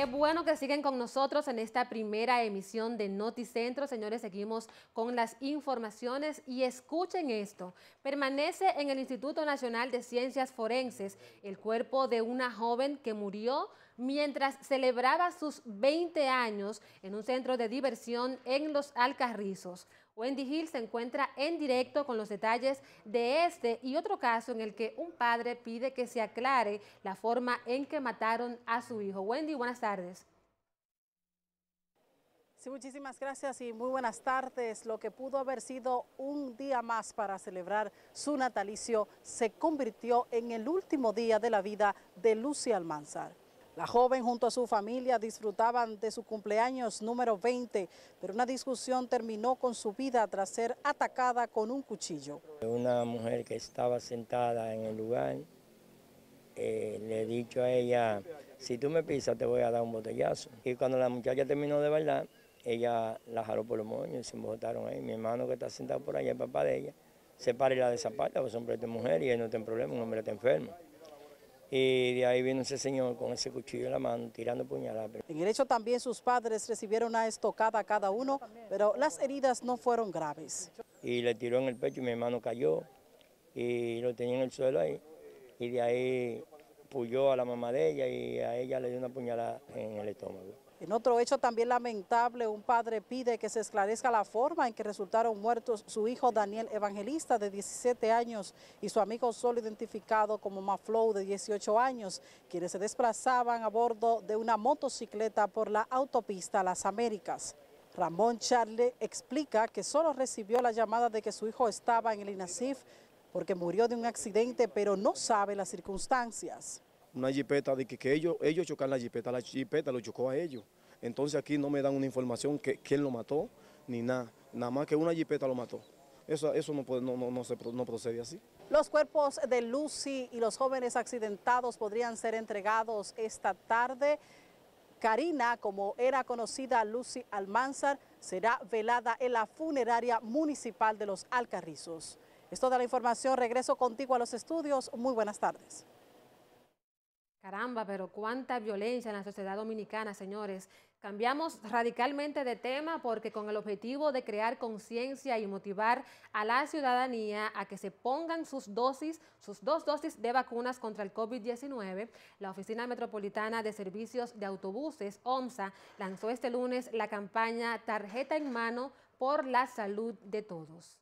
Qué bueno que siguen con nosotros en esta primera emisión de Noticentro. Señores, seguimos con las informaciones y escuchen esto. Permanece en el Instituto Nacional de Ciencias Forenses el cuerpo de una joven que murió mientras celebraba sus 20 años en un centro de diversión en Los Alcarrizos. Wendy Hill se encuentra en directo con los detalles de este y otro caso en el que un padre pide que se aclare la forma en que mataron a su hijo. Wendy, buenas tardes. Sí, muchísimas gracias y muy buenas tardes. Lo que pudo haber sido un día más para celebrar su natalicio se convirtió en el último día de la vida de Lucy Almanzar. La joven junto a su familia disfrutaban de su cumpleaños número 20, pero una discusión terminó con su vida tras ser atacada con un cuchillo. Una mujer que estaba sentada en el lugar, eh, le he dicho a ella, si tú me pisas te voy a dar un botellazo. Y cuando la muchacha terminó de bailar, ella la jaló por los moños y se embotaron ahí. Mi hermano que está sentado por allá, el papá de ella, se para y la desaparta, porque son hombre de mujer y él no tiene problema, un hombre está enfermo y de ahí vino ese señor con ese cuchillo en la mano tirando puñaladas. En el hecho también sus padres recibieron una estocada cada uno, pero las heridas no fueron graves. Y le tiró en el pecho y mi hermano cayó y lo tenía en el suelo ahí y de ahí puyó a la mamá de ella y a ella le dio una puñalada en el estómago. En otro hecho también lamentable, un padre pide que se esclarezca la forma en que resultaron muertos su hijo Daniel Evangelista de 17 años y su amigo solo identificado como Maflow de 18 años, quienes se desplazaban a bordo de una motocicleta por la autopista Las Américas. Ramón Charle explica que solo recibió la llamada de que su hijo estaba en el INASIF porque murió de un accidente, pero no sabe las circunstancias una jipeta, de que, ellos, ellos chocan la jipeta, la jipeta lo chocó a ellos. Entonces aquí no me dan una información que quién lo mató, ni nada, nada más que una jipeta lo mató. Eso, eso no, no, no procede así. Los cuerpos de Lucy y los jóvenes accidentados podrían ser entregados esta tarde. Karina, como era conocida Lucy Almanzar, será velada en la funeraria municipal de los Alcarrizos. Es toda la información. Regreso contigo a los estudios. Muy buenas tardes. Caramba, pero cuánta violencia en la sociedad dominicana, señores. Cambiamos radicalmente de tema porque con el objetivo de crear conciencia y motivar a la ciudadanía a que se pongan sus dosis, sus dos dosis de vacunas contra el COVID-19, la Oficina Metropolitana de Servicios de Autobuses, OMSA, lanzó este lunes la campaña Tarjeta en mano por la salud de todos.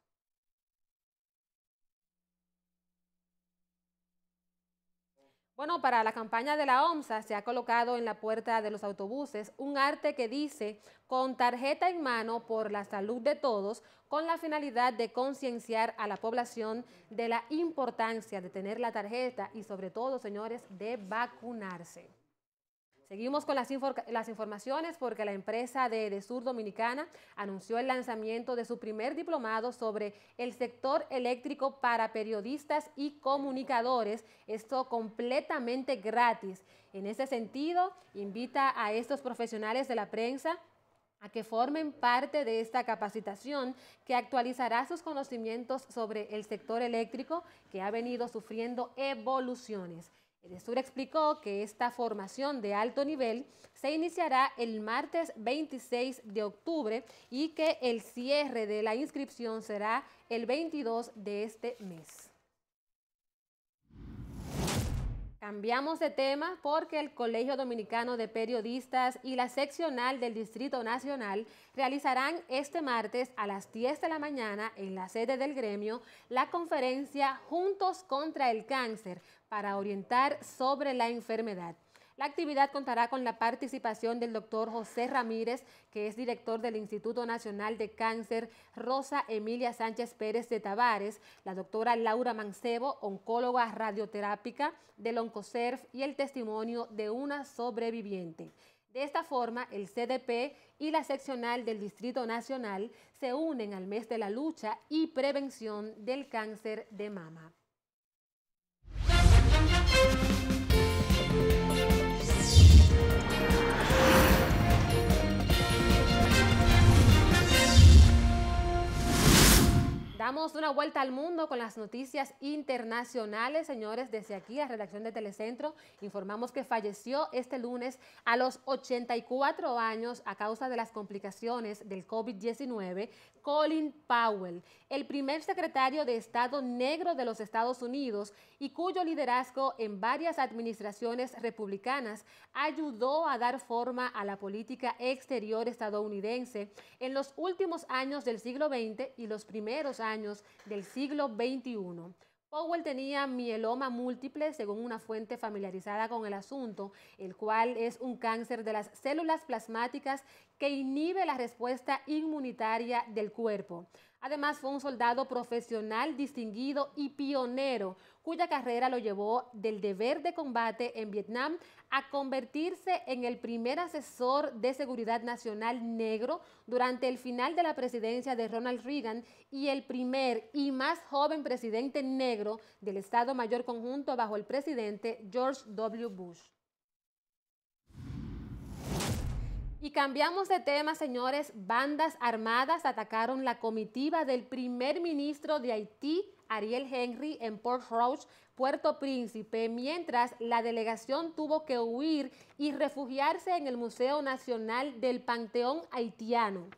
Bueno, para la campaña de la OMSA se ha colocado en la puerta de los autobuses un arte que dice con tarjeta en mano por la salud de todos, con la finalidad de concienciar a la población de la importancia de tener la tarjeta y sobre todo, señores, de vacunarse. Seguimos con las, informaciones porque la empresa de, de, Sur Dominicana anunció el lanzamiento de su primer diplomado sobre el sector eléctrico para periodistas y comunicadores, esto completamente gratis. En ese sentido, invita a estos profesionales de la prensa a que formen parte de esta capacitación que actualizará sus conocimientos sobre el sector eléctrico que ha venido sufriendo evoluciones. El explicó que esta formación de alto nivel se iniciará el martes 26 de octubre y que el cierre de la inscripción será el 22 de este mes. Cambiamos de tema porque el Colegio Dominicano de Periodistas y la seccional del Distrito Nacional realizarán este martes a las 10 de la mañana en la sede del gremio la conferencia Juntos contra el Cáncer, para orientar sobre la enfermedad. La actividad contará con la participación del doctor José Ramírez, que es director del Instituto Nacional de Cáncer, Rosa Emilia Sánchez Pérez de Tavares, la doctora Laura Mancebo, oncóloga radioterápica del Oncocerf y el testimonio de una sobreviviente. De esta forma, el CDP y la seccional del Distrito Nacional se unen al mes de la lucha y prevención del cáncer de mama. Damos una vuelta al mundo con las noticias internacionales, señores. Desde aquí, la redacción de Telecentro, informamos que falleció este lunes a los 84 años a causa de las complicaciones del COVID-19 Colin Powell, el primer secretario de Estado negro de los Estados Unidos y cuyo liderazgo en varias administraciones republicanas ayudó a dar forma a la política exterior estadounidense en los últimos años del siglo XX y los primeros años del siglo XXI. Powell tenía mieloma múltiple, según una fuente familiarizada con el asunto, el cual es un cáncer de las células plasmáticas que inhibe la respuesta inmunitaria del cuerpo. Además, fue un soldado profesional, distinguido y pionero, cuya carrera lo llevó del deber de combate en Vietnam a convertirse en el primer asesor de seguridad nacional negro durante el final de la presidencia de Ronald Reagan y el primer y más joven presidente negro del Estado Mayor Conjunto bajo el presidente George W. Bush. Y cambiamos de tema, señores. Bandas armadas atacaron la comitiva del primer ministro de Haití, Ariel Henry, en Port Roche, Puerto Príncipe, mientras la delegación tuvo que huir y refugiarse en el Museo Nacional del Panteón Haitiano.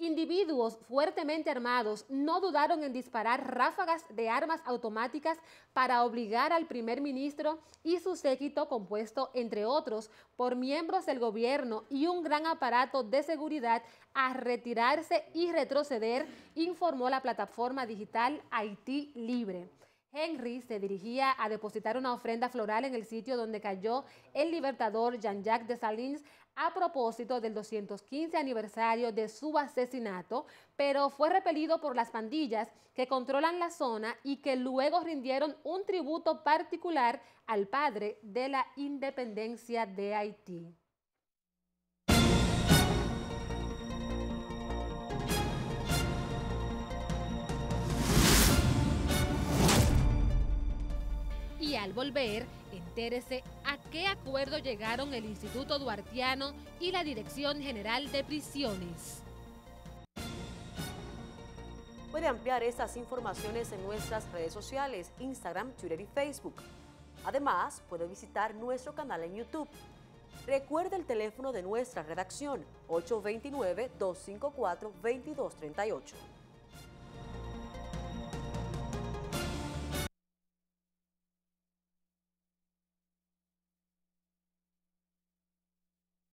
Individuos fuertemente armados no dudaron en disparar ráfagas de armas automáticas para obligar al primer ministro y su séquito compuesto, entre otros, por miembros del gobierno y un gran aparato de seguridad a retirarse y retroceder, informó la plataforma digital Haití Libre. Henry se dirigía a depositar una ofrenda floral en el sitio donde cayó el libertador Jean-Jacques de Salins a propósito del 215 aniversario de su asesinato, pero fue repelido por las pandillas que controlan la zona y que luego rindieron un tributo particular al padre de la independencia de Haití. Y al volver, entérese a qué acuerdo llegaron el Instituto Duartiano y la Dirección General de Prisiones. Puede ampliar estas informaciones en nuestras redes sociales, Instagram, Twitter y Facebook. Además, puede visitar nuestro canal en YouTube. Recuerde el teléfono de nuestra redacción, 829-254-2238.